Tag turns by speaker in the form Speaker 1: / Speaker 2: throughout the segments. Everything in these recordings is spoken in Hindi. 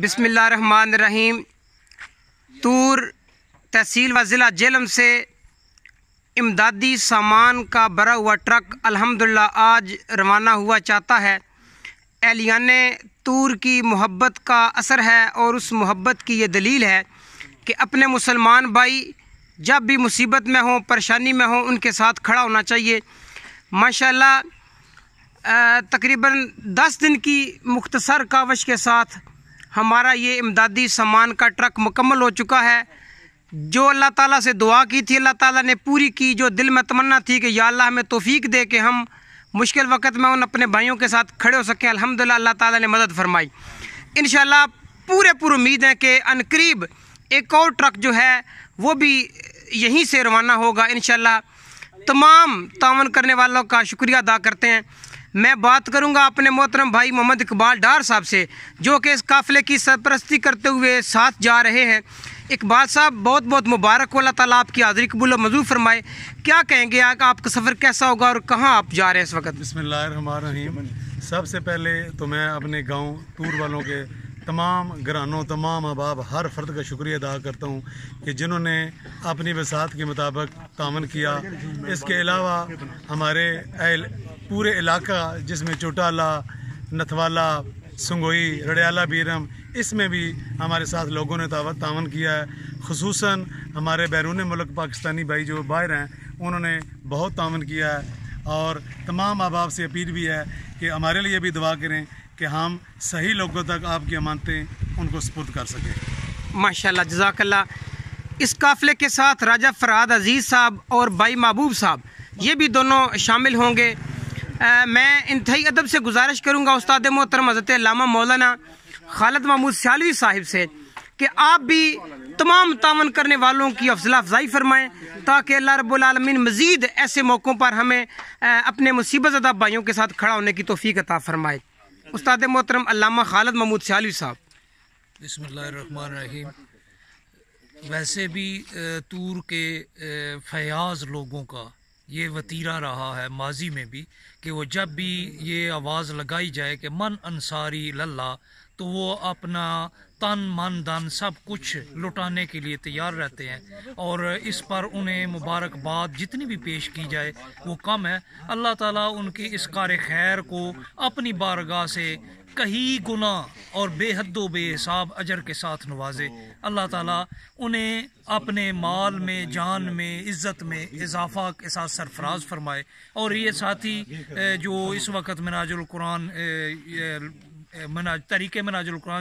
Speaker 1: बिसमिल्ल रहीम तूर तहसील व ज़िला जेलम से इमदादी सामान का भरा हुआ ट्रक अल्हम्दुलिल्लाह आज रवाना हुआ चाहता है एलियान तूर की मोहब्बत का असर है और उस मोहब्बत की ये दलील है कि अपने मुसलमान भाई जब भी मुसीबत में हों परेशानी में हों उनके साथ खड़ा होना चाहिए माशाल्लाह तकरीबन दस दिन की मुख्तसर कावश के साथ हमारा ये इमदादी सामान का ट्रक मुकम्मल हो चुका है जो अल्लाह ताला से दुआ की थी अल्लाह ताला ने पूरी की जो दिल में तमन्ना थी कि या अल्लाह हमें तोफ़ीक दे के हम मुश्किल वक्त में उन अपने भाइयों के साथ खड़े हो सकें अलहमदिल्ला अल्लाह ताला ने मदद फरमाई इन पूरे पूरे उम्मीद है कि अनकरीब एक और ट्रक जो है वो भी यहीं से रवाना होगा इन तमाम तावन करने वालों का शुक्रिया अदा करते हैं मैं बात करूंगा अपने मोहतरम भाई मोहम्मद इकबाल डार साहब से जो कि इस काफ़िले की सरपरस्ती करते हुए साथ जा रहे हैं इकबाल साहब बहुत बहुत मुबारक अल्लाह ताला आपकी हाजिरी कबूल मजूर फरमाए क्या कहेंगे आग आपका सफ़र कैसा होगा और कहाँ आप जा रहे हैं इस वक्त बसमीम सबसे पहले तो मैं अपने गाँव टूर
Speaker 2: वालों के तमाम घरानों तमाम अहबाब हर फ़र्द का शुक्रिया अदा करता हूँ कि जिन्होंने अपनी वसात के मुताबिक तावन किया इसके अलावा हमारे अहल पूरे इलाका जिसमें चौटाला नथवाला संगोई रडियाला बीरम इसमें भी हमारे साथ लोगों ने तावन किया है खसूस हमारे बैरून मुल्क पाकिस्तानी भाई जो बाहर हैं उन्होंने बहुत तावन किया है और तमाम अहबाब से अपील भी है कि हमारे लिए भी दुआ करें कि हम सही लोगों तक आपकी अमानतें उनको सपुर्द कर सकें
Speaker 1: माशा जजाकल्ला इस काफ़िले के साथ राजा फराद अजीज़ साहब और भाई महबूब साहब ये भी दोनों शामिल होंगे आ, मैं इंतई अदब से गुजारिश करूँगा उस्ताद मोहतरम हजरत लामा मौलाना खालद महमूद सियालवी साहिब से कि आप भी तमाम तावन करने वालों की अफजला अफजाई फरमाएँ ताकि अल्लाह रबालमीन मज़ीद ऐसे मौक़ों पर हमें आ, अपने मुसीबत अदा भाइयों के साथ खड़ा होने की तोफ़ी अता फरमाए उस्ताद मोहतरम अलामा खालद महमूद सियालवी साहब
Speaker 3: वैसे भी तूर के फयाज लोगों का ये वतीरा रहा है माजी में भी कि वो जब भी ये आवाज़ लगाई जाए कि मन अंसारी लल्ला तो वो अपना तन मन धन सब कुछ लुटाने के लिए तैयार रहते हैं और इस पर उन्हें मुबारकबाद जितनी भी पेश की जाए वो कम है अल्लाह ताला उनकी इस कार खैर को अपनी बारगाह से कहीं गुना और बेहद बेहिसाब अजर के साथ नवाजे अल्लाह ताला उन्हें अपने माल में जान में इज़्ज़त में इजाफा के साथ सरफराज फरमाए और ये साथी जो इस वक्त मनाजुल कुरान मनाज तरीक़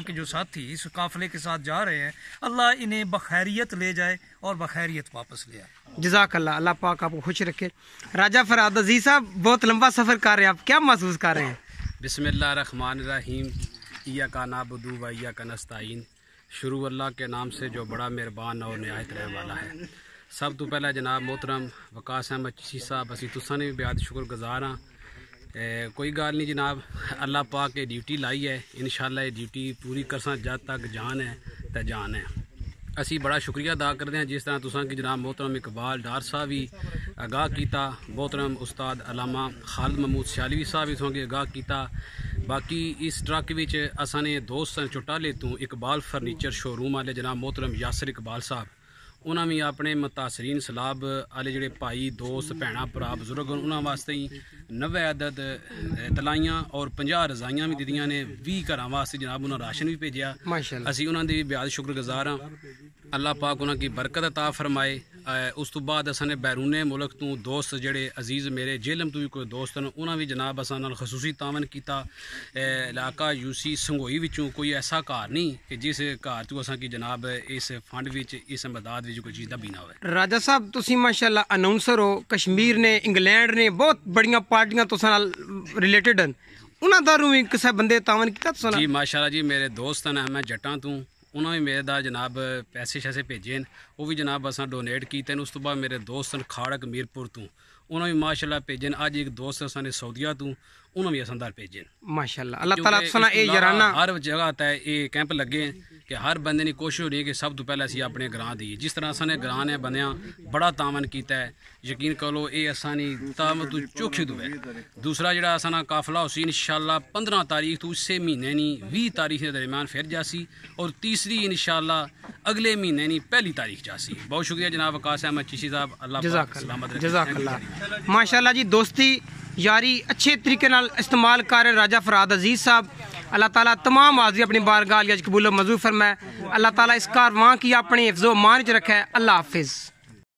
Speaker 3: के जो साथी इस काफले के साथ जा रहे हैं अल्लाह इन्हें बखैरियत ले जाए और
Speaker 4: बखैरियत वापस ले आए
Speaker 1: जजाक अल्लाह अल्लाह पाक आपको खुश रखे राजा फराद अजी साहब बहुत लंबा सफ़र कर रहे हैं आप क्या महसूस कर रहे हैं
Speaker 4: बिसमिल्ल रहमान रहीम या का नाबदू व या का नस्ताइन शुरू अल्लाह के नाम से जो बड़ा मेहरबान और नहायत रहने वाला है सब तो पहला जनाब मोहतरम वकास अहमद साहब बसी तुसा ने भी बेहद शुक्रगुजार हाँ कोई गल नहीं जनाब अल्लाह पा के ड्यूटी लाई है इन ये ड्यूटी पूरी करसा जद तक जान है तो जान है असी बड़ा शुक्रिया अदा करते हैं जिस तरह तुसा कि जनाब मोहतरम इकबाल डार साहब भी आगाह किया मोहतरम उस्ताद अलामा खालद महमूद सियालवी साहब भी तुसें आगाह किया बाकी इस ट्रक विच असा ने दोस्त चुटा ले तू इकबाल फर्नीचर शोरूम वाले जनाब मोहतरम यासर इकबाल साहब ਉਹਨਾਂ ਵੀ ਆਪਣੇ ਮੁਤਾਸਰੀਨ ਸਲਾਬ ਵਾਲੇ ਜਿਹੜੇ ਭਾਈ ਦੋਸਤ ਭੈਣਾ ਭਰਾ ਬਜ਼ੁਰਗ ਉਹਨਾਂ ਵਾਸਤੇ ਹੀ 90 ਅਦਦ ਤਲਾਈਆਂ ਔਰ 50 ਰਜ਼ਾਈਆਂ ਵੀ ਦਿੱਤੀਆਂ ਨੇ 20 ਘਰਾਂ ਵਾਸਤੇ ਜਨਾਬ ਉਹਨਾਂ ਰਾਸ਼ਨ ਵੀ ਭੇਜਿਆ ਅਸੀਂ ਉਹਨਾਂ ਦੇ ਵੀ ਬਿਆਦ ਸ਼ੁਕਰਗੁਜ਼ਾਰ ਹਾਂ ਅੱਲਾਹ ਪਾਕ ਉਹਨਾਂ ਕੀ ਬਰਕਤ عطا ਫਰਮਾਏ ਉਸ ਤੋਂ ਬਾਅਦ ਅਸਾਂ ਨੇ ਬੈਰੂਨੇ ਮੁਲਕ ਤੋਂ ਦੋਸਤ ਜਿਹੜੇ ਅਜ਼ੀਜ਼ ਮੇਰੇ ਜੇਲਮ ਤੋਂ ਵੀ ਕੋਈ ਦੋਸਤ ਨੇ ਉਹਨਾਂ ਵੀ ਜਨਾਬ ਅਸਾਂ ਨਾਲ ਖਸੂਸੀ ਤਾਵਨ ਕੀਤਾ ਇਲਾਕਾ ਯੂਸੀ ਸੰਗੋਈ ਵਿੱਚੋਂ ਕੋਈ ਐਸਾ ਘਰ ਨਹੀਂ ਕਿ ਜਿਸ ਘਰ ਤੋਂ ਅਸਾਂ ਕੀ ਜਨਾਬ ਇਸ ਫੰਡ ਵਿੱਚ ਇਸ ਮਦਦ ਵਿੱਚ ਕੋਈ ਚੀਜ਼ ਦਾ ਬੀਨਾ
Speaker 1: ਹੋਵੇ ਰਾਜਾ ਸਾਹਿਬ ਤੁਸੀਂ ਮਾਸ਼ਾਅੱਲਾ ਅਨਾਉਂਸਰ ਹੋ ਕਸ਼ਮੀਰ ਨੇ ਇੰਗਲੈਂਡ ਨੇ ਬਹੁਤ ਬੜੀਆਂ ਪਾਰਟੀਆਂ ਤੁਸਾਂ ਨਾਲ ਰਿਲੇਟਡ ਹਨ ਉਹਨਾਂ ਦਾ ਰੂਮ ਵੀ ਕਿਸੇ ਬੰਦੇ ਤਾਵਨ ਕੀਤਾ ਤੁਸਾਂ ਜੀ
Speaker 4: ਮਾਸ਼ਾਅੱਲਾ ਜੀ ਮੇਰੇ ਦੋਸਤ ਹਨ ਮੈਂ ਜੱਟਾਂ ਤੋਂ ਉਹਨਾਂ ਨੇ ਮੇਰੇ ਦਾ ਜਨਾਬ ਪੈਸੇ ਸ਼ੈਸੇ ਭੇਜੇ ਨੇ ਉਹ ਵੀ ਜਨਾਬ ਅਸਾਂ ਡੋਨੇਟ ਕੀਤੇ ਨੇ ਉਸ ਤੋਂ ਬਾਅਦ ਮੇਰੇ ਦੋਸਤ ਨੇ ਖਾੜਕ ਮੀਰਪੁਰ ਤੋਂ ਉਹਨਾਂ ਵੀ ਮਾਸ਼ਾਅੱਲਾ ਭੇਜਣ ਅੱਜ ਇੱਕ ਦੋਸਤ ਸਾਨੇ ਸਾਊਦੀਆ ਤੋਂ ਉਹਨਾਂ ਵੀ ਅਸੰਦਾਰ ਭੇਜਣ ਮਾਸ਼ਾਅੱਲਾ ਅੱਲਾਹ ਤਾਲਾ ਆਪਸਨਾ ਇਹ ਯਾਰਾਨਾ ਹਰ ਜਗ੍ਹਾ ਤੇ ਇਹ ਕੈਂਪ ਲੱਗੇ ਕਿ ਹਰ ਬੰਦੇ ਦੀ ਕੋਸ਼ਿਸ਼ ਹੋ ਰਹੀ ਹੈ ਕਿ ਸਭ ਤੋਂ ਪਹਿਲਾਂ ਅਸੀਂ ਆਪਣੇ ਗ੍ਰਾਂ ਦੀ ਜਿਸ ਤਰ੍ਹਾਂ ਸਾਨੇ ਗ੍ਰਾਂ ਨੇ ਬੰਦਿਆਂ ਬੜਾ ਤਾਵਨ ਕੀਤਾ ਹੈ ਯਕੀਨ ਕਰੋ ਇਹ ਅਸਾਨੀ ਤਾਮ ਤੋਂ ਚੋਖੀ ਦੁਵੇ ਦੂਸਰਾ ਜਿਹੜਾ ਅਸਾਨਾ ਕਾਫਲਾ ਹੋਸੀ ਇਨਸ਼ਾਅੱਲਾ 15 ਤਾਰੀਖ ਤੋਂ ਇਸੇ ਮਹੀਨੇ ਨਹੀਂ 20 ਤਾਰੀਖ ਦੇ ਦਰਮਿਆਨ ਫਿਰ ਜਾਸੀ और तीसरी इन अगले महीने नहीं पहली तारीख जासी बहुत शुक्रिया जनाब वकास अहमद चीशी साहब अल्लाह सलामत जजाक
Speaker 1: माशाला जी दोस्ती यारी अच्छे तरीके इस्तेमाल कर रहे राजा फराद अजीज साहब अल्लाह ताला तमाम आजी अपनी बारगाह कबूलो मजू फरमाए अल्लाह ताली इस कार वहाँ की अपनी हिफ्जो मान च रखे अल्लाह हाफिज़